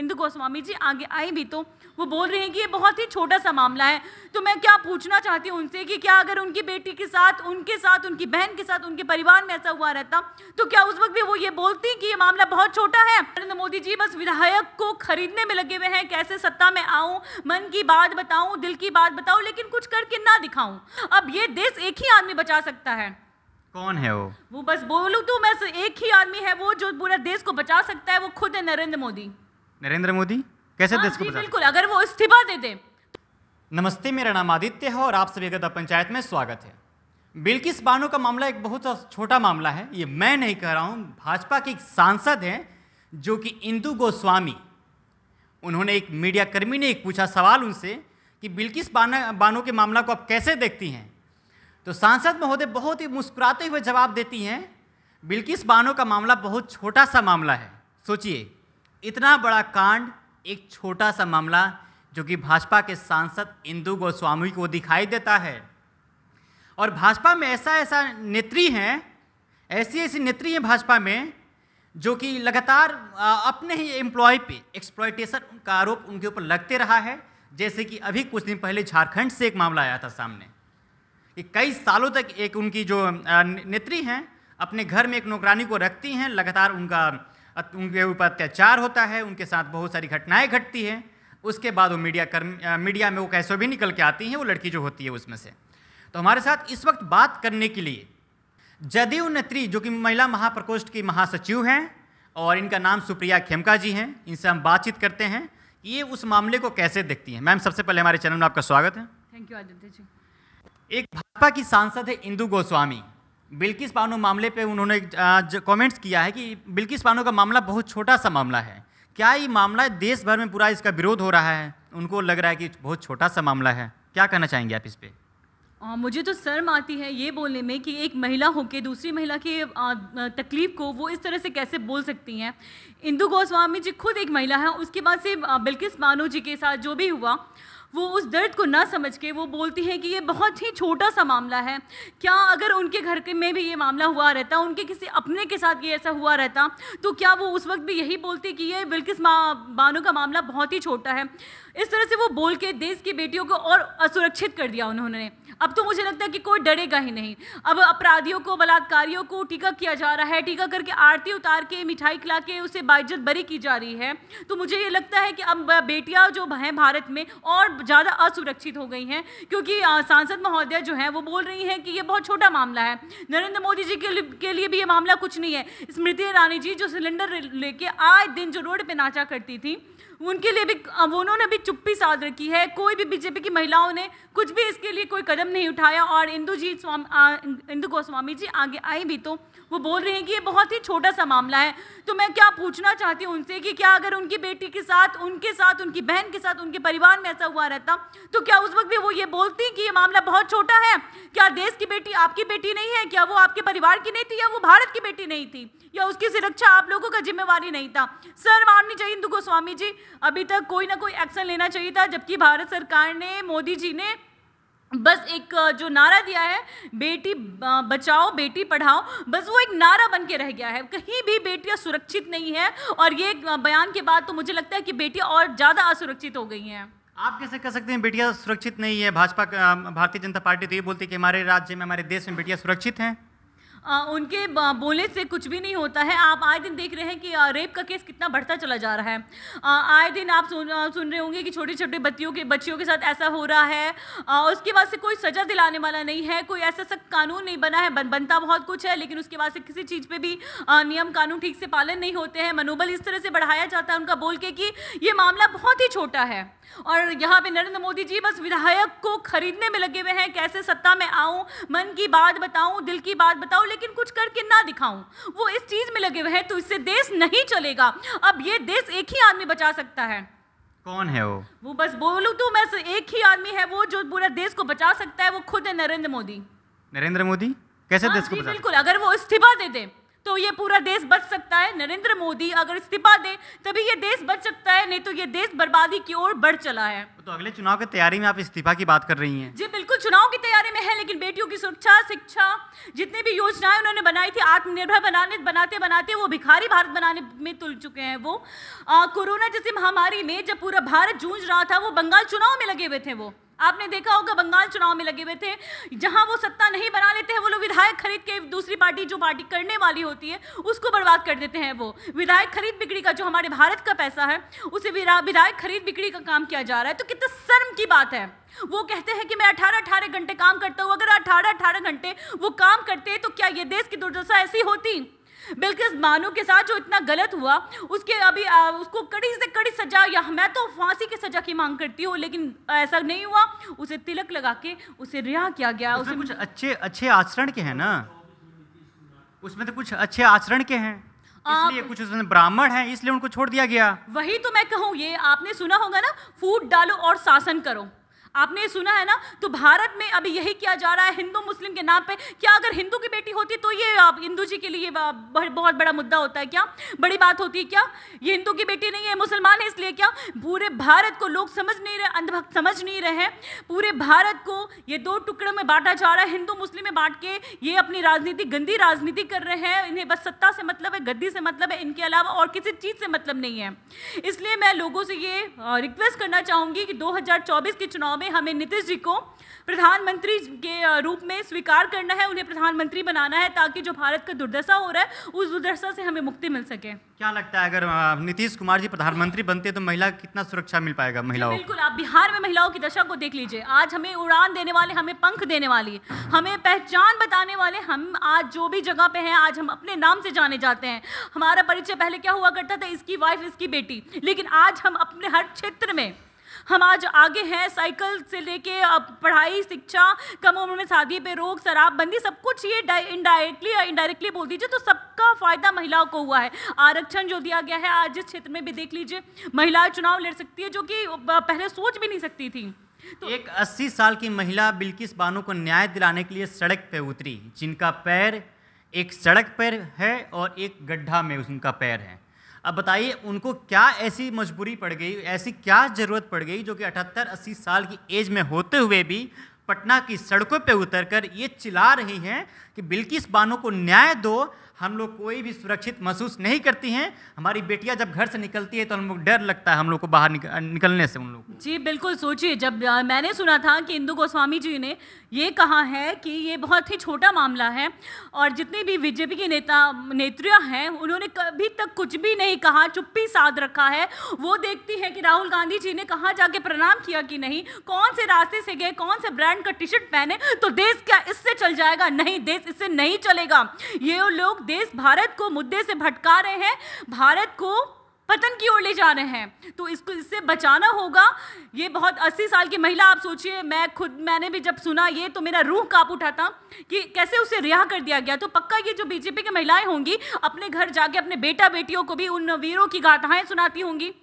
इंदु गोस्वामी जी आगे आए भी तो वो बोल रहे हैं कि ये बहुत ही छोटा सा मामला है तो मैं क्या पूछना चाहती हूँ उनसे कि क्या अगर उनकी बेटी के साथ उनके साथ उनकी बहन के साथ उनके परिवार में ऐसा हुआ रहता तो क्या उस वक्त भी वो ये बोलती कि ये मामला बहुत छोटा है नरेंद्र मोदी जी बस विधायक को खरीदने में लगे हुए हैं कैसे सत्ता में आऊँ मन की बात बताऊँ दिल की बात बताऊँ लेकिन कुछ करके ना दिखाऊँ अब ये देश एक ही आदमी बचा सकता है कौन है वो वो बस बोलू तो मैं तो एक ही आदमी है वो जो पूरा देश को बचा सकता है वो खुद है नरेंद्र मोदी नरेंद्र मोदी कैसे हाँ, देश को बिल्कुल अगर वो इस्तीफा दे दे नमस्ते मेरा नाम आदित्य है और आप सभी का पंचायत में स्वागत है बिल्किस बानो का मामला एक बहुत छोटा मामला है ये मैं नहीं कह रहा हूँ भाजपा के एक सांसद हैं जो कि इंदू गोस्वामी उन्होंने एक मीडिया कर्मी ने एक पूछा सवाल उनसे कि बिल्किस बाना बानो के मामला को आप कैसे देखती हैं तो सांसद महोदय बहुत ही मुस्कुराते हुए जवाब देती हैं बिल्किस बानो का मामला बहुत छोटा सा मामला है सोचिए इतना बड़ा कांड एक छोटा सा मामला जो कि भाजपा के सांसद इंदू गोस्वामी को दिखाई देता है और भाजपा में ऐसा ऐसा नेत्री हैं ऐसी ऐसी नेत्री हैं भाजपा में जो कि लगातार अपने ही एम्प्लॉय पे एक्सप्लॉयटेशन का आरोप उनके ऊपर लगते रहा है जैसे कि अभी कुछ दिन पहले झारखंड से एक मामला आया था सामने कि कई सालों तक एक उनकी जो नेत्री हैं अपने घर में एक नौकरानी को रखती हैं लगातार उनका उनके ऊपर अत्याचार होता है उनके साथ बहुत सारी घटनाएं घटती हैं उसके बाद वो मीडिया कर्म मीडिया में वो कैसे भी निकल के आती हैं वो लड़की जो होती है उसमें से तो हमारे साथ इस वक्त बात करने के लिए जदयू नेत्री जो कि महिला महाप्रकोष्ठ की महासचिव हैं और इनका नाम सुप्रिया खेमका जी हैं इनसे हम बातचीत करते हैं ये उस मामले को कैसे देखती हैं मैम सबसे पहले हमारे चैनल में आपका स्वागत है थैंक यू आदित्य जी एक भाजपा की सांसद है इंदू गोस्वामी बिल्किस पानो मामले पे उन्होंने कमेंट्स किया है कि बिल्किस पानो का मामला बहुत छोटा सा मामला है क्या ये मामला देश भर में पूरा इसका विरोध हो रहा है उनको लग रहा है कि बहुत छोटा सा मामला है क्या कहना चाहेंगे आप इस पर आ, मुझे तो शर्म आती है ये बोलने में कि एक महिला होकर दूसरी महिला की तकलीफ़ को वो इस तरह से कैसे बोल सकती हैं इंदू गोस्वामी जी खुद एक महिला है उसके बाद से बिल्किस बानो जी के साथ जो भी हुआ वो उस दर्द को ना समझ के वो बोलती हैं कि ये बहुत ही छोटा सा मामला है क्या अगर उनके घर के में भी ये मामला हुआ रहता उनके किसी अपने के साथ ये ऐसा हुआ रहता तो क्या वो उस वक्त भी यही बोलती कि ये बिल्किस बानों का मामला बहुत ही छोटा है इस तरह से वो बोल के देश की बेटियों को और असुरक्षित कर दिया उन्होंने अब तो मुझे लगता है कि कोई डरेगा ही नहीं अब अपराधियों को बलात्कारियों को टीका किया जा रहा है टीका करके आरती उतार के मिठाई खिला के उसे बाइज्जत बरी की जा रही है तो मुझे ये लगता है कि अब बेटियाँ जो हैं भारत में और ज़्यादा असुरक्षित हो गई हैं क्योंकि सांसद महोदय जो हैं वो बोल रही हैं कि ये बहुत छोटा मामला है नरेंद्र मोदी जी के, के लिए भी ये मामला कुछ नहीं है स्मृति ईरानी जी जो सिलेंडर लेके आए दिन जो रोड पर नाचा करती थी उनके लिए भी उन्होंने भी चुप्पी साध रखी है कोई भी बीजेपी की महिलाओं ने कुछ भी इसके लिए कोई कदम नहीं उठाया और इंदू जी स्वामी इंदू गोस्वामी जी आगे आए भी तो वो बोल रहे हैं कि ये बहुत ही छोटा सा मामला है तो मैं क्या पूछना चाहती हूँ उनसे कि क्या अगर उनकी बेटी के साथ उनके साथ उनकी बहन के साथ उनके परिवार में ऐसा हुआ रहता तो क्या उस वक्त भी वो ये बोलती कि ये मामला बहुत छोटा है क्या देश की बेटी आपकी बेटी नहीं है क्या वो आपके परिवार की नहीं थी या वो भारत की बेटी नहीं थी या उसकी सुरक्षा आप लोगों का जिम्मेवारी नहीं था सर माननी चाहिए इंदू गोस्वामी जी अभी तक कोई ना कोई एक्शन लेना चाहिए था जबकि भारत सरकार ने मोदी जी ने बस एक जो नारा दिया है बेटी बचाओ बेटी पढ़ाओ बस वो एक नारा बन के रह गया है कहीं भी बेटियां सुरक्षित नहीं है और ये बयान के बाद तो मुझे लगता है कि बेटियां और ज़्यादा असुरक्षित हो गई हैं आप कैसे कह सकते हैं बेटियां सुरक्षित नहीं है भाजपा भारतीय जनता पार्टी तो ये बोलती है कि हमारे राज्य में हमारे देश में बेटियाँ सुरक्षित हैं आ, उनके बोले से कुछ भी नहीं होता है आप आए दिन देख रहे हैं कि रेप का केस कितना बढ़ता चला जा रहा है आए दिन आप सुन सुन रहे होंगे कि छोटे छोटे बच्चियों के बच्चियों के साथ ऐसा हो रहा है आ, उसके बाद से कोई सज़ा दिलाने वाला नहीं है कोई ऐसा सख्त कानून नहीं बना है बन, बनता बहुत कुछ है लेकिन उसके बाद से किसी चीज़ पर भी आ, नियम कानून ठीक से पालन नहीं होते हैं मनोबल इस तरह से बढ़ाया जाता है उनका बोल के कि ये मामला बहुत ही छोटा है और यहाँ पे नरेंद्र मोदी जी बस विधायक को खरीदने में लगे हुए हैं कैसे सत्ता में आऊँ मन की बात बताऊँ दिल की बात बताऊँ लेकिन कुछ करके ना दिखाऊं वो इस चीज में लगे हुए हैं तो इससे देश नहीं चलेगा अब ये देश एक ही आदमी बचा सकता है कौन है वो वो बस बोलू तो मैं एक ही आदमी है वो जो पूरा देश को बचा सकता है वो खुद है नरेंद्र मोदी नरेंद्र मोदी कैसे हाँ, देश को बचा बिल्कुल अगर वो इस्तीफा दे दे तो ये पूरा देश बच सकता है नरेंद्र मोदी अगर इस्तीफा दे तभी ये देश बच सकता है नहीं तो ये देश बर्बादी की ओर बढ़ चला है तो अगले चुनाव की तैयारी में आप इस्तीफा की बात कर रही हैं जी बिल्कुल तो चुनाव की तैयारी में है लेकिन बेटियों की सुरक्षा शिक्षा जितनी भी योजनाएं उन्होंने बनाई थी आत्मनिर्भर बनाने बनाते बनाते वो भिखारी भारत बनाने में तुल चुके हैं वो कोरोना जैसी महामारी में जब पूरा भारत जूझ रहा था वो बंगाल चुनाव में लगे हुए थे वो आपने देखा होगा बंगाल चुनाव में लगे हुए थे जहां वो सत्ता नहीं बना लेते हैं वो लोग विधायक खरीद के दूसरी पार्टी जो पार्टी करने वाली होती है उसको बर्बाद कर देते हैं वो विधायक खरीद बिक्री का जो हमारे भारत का पैसा है उसे विधायक खरीद बिक्री का काम किया जा रहा है तो कितना शर्म की बात है वो कहते हैं कि मैं अठारह अठारह घंटे काम करता हूँ अगर अठारह अठारह घंटे वो काम करते तो क्या ये देश की दुर्दशा ऐसी होती बिल्किस मानू के साथ जो इतना गलत हुआ उसके अभी आ, उसको कड़ी से कड़ी सजा या मैं तो फांसी की सजा की मांग करती हूँ लेकिन ऐसा नहीं हुआ उसे तिलक लगा के उसे रिहा किया गया उसे कुछ अच्छे अच्छे आचरण के हैं ना उसमें तो कुछ अच्छे आचरण के हैं इसलिए कुछ उसमें ब्राह्मण है इसलिए उनको छोड़ दिया गया वही तो मैं कहूँ ये आपने सुना होगा ना फूट डालो और शासन करो आपने सुना है ना तो भारत में अभी यही किया जा रहा है हिंदू मुस्लिम के नाम पे क्या अगर हिंदू की बेटी होती तो ये हिंदू जी के लिए बहुत बड़ा मुद्दा होता है क्या बड़ी बात होती है क्या ये हिंदू की बेटी नहीं है मुसलमान है इसलिए क्या पूरे भारत को लोग समझ नहीं रहे अंधभक्त समझ नहीं रहे हैं पूरे भारत को ये दो टुकड़ों में बांटा जा रहा है हिंदू मुस्लिम में बांट के ये अपनी राजनीति गंदी राजनीति कर रहे हैं इन्हें बस सत्ता से मतलब है गद्दी से मतलब है इनके अलावा और किसी चीज़ से मतलब नहीं है इसलिए मैं लोगों से ये रिक्वेस्ट करना चाहूँगी कि दो के चुनाव में हमें नीतीश जी को प्रधानमंत्री के रूप में स्वीकार करना है उन्हें प्रधानमंत्री बनाना है ताकि जो भारत का दुर्दशा हो रहा है उस दुर्दशा से हमें मुक्ति मिल सके क्या लगता है अगर नीतीश कुमार जी प्रधानमंत्री बनते तो महिला कितना सुरक्षा मिल पाएगा महिलाओं बिल्कुल आप बिहार में महिलाओं की दशा को देख लीजिए आज हमें उड़ान देने वाले हमें पंख देने वाली हमें पहचान बताने वाले हम आज जो भी जगह पे हैं आज हम अपने नाम से जाने जाते हैं हमारा परिचय पहले क्या हुआ करता था इसकी वाइफ इसकी बेटी लेकिन आज हम अपने हर क्षेत्र में हम आज आगे हैं साइकिल से लेके पढ़ाई शिक्षा कम उम्र में शादी पे रोक शराबबंदी सब कुछ ये इनडायरेक्टली या इनडायरेक्टली बोल दीजिए तो सबका फायदा महिलाओं को हुआ है आरक्षण जो दिया गया है आज इस क्षेत्र में भी देख लीजिए महिलाएं चुनाव लड़ सकती है जो कि पहले सोच भी नहीं सकती थी तो एक 80 साल की महिला बिल्किस बानो को न्याय दिलाने के लिए सड़क पर उतरी जिनका पैर एक सड़क पर है और एक गड्ढा में उनका पैर है अब बताइए उनको क्या ऐसी मजबूरी पड़ गई ऐसी क्या ज़रूरत पड़ गई जो कि अठहत्तर अस्सी साल की एज में होते हुए भी पटना की सड़कों पर उतरकर ये चिल्ला रही हैं कि बिल्किस बानो को न्याय दो हम लोग कोई भी सुरक्षित महसूस नहीं करती हैं हमारी बेटियां जब घर से निकलती है तो हम लोग डर लगता है हम लोग को बाहर निक, निकलने से उन लोग जी बिल्कुल सोचिए जब आ, मैंने सुना था कि इंदु गोस्वामी जी ने ये कहा है कि ये बहुत ही छोटा मामला है और जितने भी बीजेपी के नेता नेत्रियाँ हैं उन्होंने कभी तक कुछ भी नहीं कहा चुप्पी साध रखा है वो देखती है कि राहुल गांधी जी ने कहाँ जाके प्रणाम किया कि नहीं कौन से रास्ते से गए कौन से ब्रांड का टी शर्ट पहने तो देश क्या इससे चल जाएगा नहीं देश इससे नहीं चलेगा ये लोग देश भारत को मुद्दे से भटका रहे हैं भारत को पतन की ओर ले जा रहे हैं तो इसको इससे बचाना होगा ये बहुत अस्सी साल की महिला आप सोचिए मैं खुद मैंने भी जब सुना ये तो मेरा रूह काप उठा था कि कैसे उसे रिहा कर दिया गया तो पक्का ये जो बीजेपी की महिलाएं होंगी अपने घर जाके अपने बेटा बेटियों को भी उन वीरों की गाथाएं सुनाती होंगी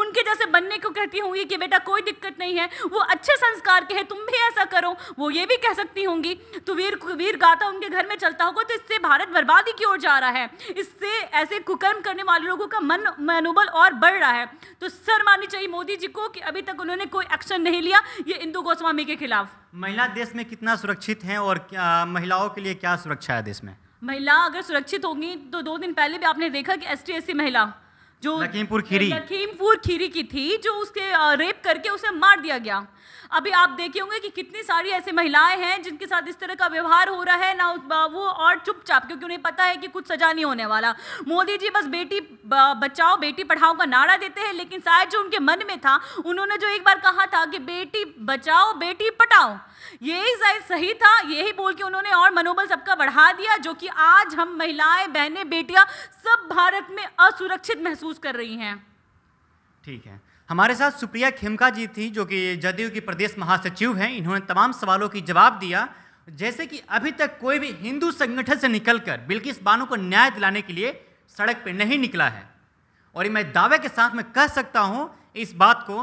उनके जैसे बनने को कहती होंगी कि बेटा कोई दिक्कत नहीं है वो अच्छे संस्कार के हैं तुम भी ऐसा करो वो ये भी कह सकती होंगी तो वीर वीर गाता उनके घर में चलता होगा तो इससे भारत बर्बादी की ओर जा रहा है इससे ऐसे कुकर्म करने वाले लोगों का मन मनोबल और बढ़ रहा है तो सर माननी चाहिए मोदी जी को कि अभी तक उन्होंने कोई एक्शन नहीं लिया ये इंदू गोस्वामी के खिलाफ महिला देश में कितना सुरक्षित है और महिलाओं के लिए क्या सुरक्षा है देश में महिला अगर सुरक्षित होंगी तो दो दिन पहले भी आपने देखा कि एस टी महिला जो लखीमपुर खीरी लखीमपुर खीरी की थी जो उसके रेप करके उसे मार दिया गया अभी आप देखे होंगे कि कितनी सारी ऐसी महिलाएं हैं जिनके साथ इस तरह का व्यवहार हो रहा है ना वो और चुपचाप क्योंकि उन्हें पता है कि कुछ सजा नहीं होने वाला मोदी जी बस बेटी बचाओ बेटी पढ़ाओ का नारा देते हैं लेकिन शायद जो उनके मन में था उन्होंने जो एक बार कहा था कि बेटी बचाओ बेटी पटाओ यही शायद सही था यही बोल के उन्होंने और मनोबल सबका बढ़ा दिया जो कि आज हम महिलाएं बहनें बेटियां सब भारत में असुरक्षित महसूस कर रही हैं ठीक है हमारे साथ सुप्रिया खेमका जी थी जो कि जदयू की प्रदेश महासचिव हैं इन्होंने तमाम सवालों की जवाब दिया जैसे कि अभी तक कोई भी हिंदू संगठन से निकलकर बिल्किस बानो को न्याय दिलाने के लिए सड़क पर नहीं निकला है और मैं दावे के साथ में कह सकता हूँ इस बात को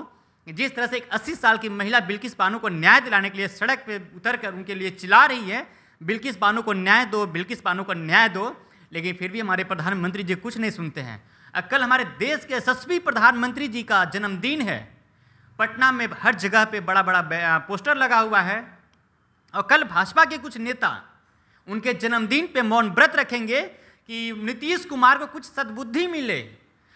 जिस तरह से एक 80 साल की महिला बिल्किस बानो को न्याय दिलाने के लिए सड़क पर उतर कर उनके लिए चिल्ला रही है बिल्किस बानो को न्याय दो बिल्किस बानो को न्याय दो लेकिन फिर भी हमारे प्रधानमंत्री जी कुछ नहीं सुनते हैं कल हमारे देश के यशस्वी प्रधानमंत्री जी का जन्मदिन है पटना में हर जगह पे बड़ा बड़ा पोस्टर लगा हुआ है और कल भाजपा के कुछ नेता उनके जन्मदिन पे मौन व्रत रखेंगे कि नीतीश कुमार को कुछ सद्बुद्धि मिले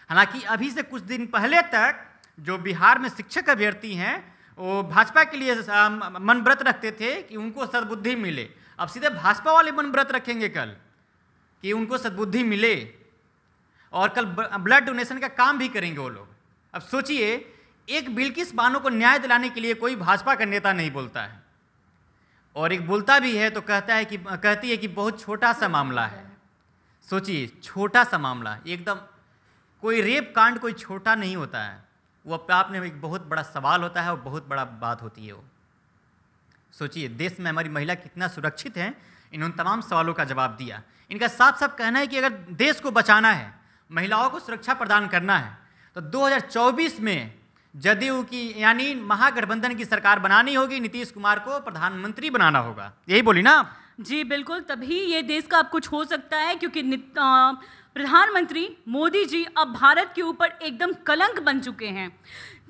हालांकि अभी से कुछ दिन पहले तक जो बिहार में शिक्षक अभ्यर्थी हैं वो भाजपा के लिए मन व्रत रखते थे कि उनको सद्बुद्धि मिले अब सीधे भाजपा वाले मन व्रत रखेंगे कल कि उनको सद्बुद्धि मिले और कल ब्लड डोनेशन का काम भी करेंगे वो लोग अब सोचिए एक बिल्किस बानो को न्याय दिलाने के लिए कोई भाजपा का नेता नहीं बोलता है और एक बोलता भी है तो कहता है कि कहती है कि बहुत छोटा सा मामला है सोचिए छोटा सा मामला एकदम कोई रेप कांड कोई छोटा नहीं होता है वो अपने आप में एक बहुत बड़ा सवाल होता है और बहुत बड़ा बात होती है वो सोचिए देश में हमारी महिला कितना सुरक्षित हैं इन्होंने तमाम सवालों का जवाब दिया इनका साफ साफ कहना है कि अगर देश को बचाना है महिलाओं को सुरक्षा प्रदान करना है तो 2024 में जदयू की यानी महागठबंधन की सरकार बनानी होगी नीतीश कुमार को प्रधानमंत्री बनाना होगा यही बोली ना जी बिल्कुल तभी ये देश का अब कुछ हो सकता है क्योंकि प्रधानमंत्री मोदी जी अब भारत के ऊपर एकदम कलंक बन चुके हैं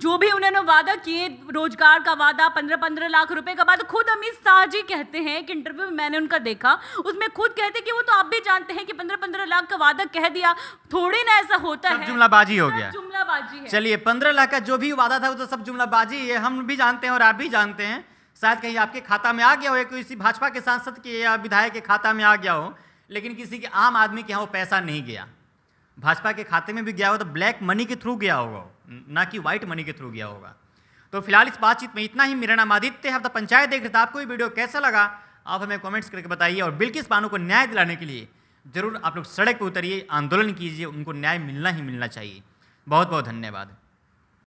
जो भी उन्होंने वादा किए रोजगार का वादा पंद्रह पंद्रह लाख रुपए का वादा खुद अमित शाह जी कहते हैं कि इंटरव्यू में मैंने उनका देखा उसमें खुद कहते कि वो तो आप भी जानते हैं कि पंद्रह पंद्रह लाख का वादा कह दिया थोड़ी ना ऐसा होता है जुमलाबाजी हो गया जुमलाबाजी चलिए पंद्रह लाख का जो भी वादा था वो तो सब जुमलाबाजी है हम भी जानते हैं और आप भी जानते हैं शायद कहीं आपके खाता में आ गया हो या किसी भाजपा के सांसद के या विधायक के खाता में आ गया हो लेकिन किसी के आम आदमी के यहाँ वो पैसा नहीं गया भाजपा के खाते में भी गया हो तो ब्लैक मनी के थ्रू गया होगा ना कि व्हाइट मनी के थ्रू गया होगा तो फिलहाल इस बातचीत में इतना ही मेरा नाम आदित्य है आप पंचायत देख रहे थे आपको ये वीडियो कैसा लगा आप हमें कमेंट्स करके बताइए और बिल्किस बानो को न्याय दिलाने के लिए ज़रूर आप लोग सड़क पर उतरिए आंदोलन कीजिए उनको न्याय मिलना ही मिलना चाहिए बहुत बहुत धन्यवाद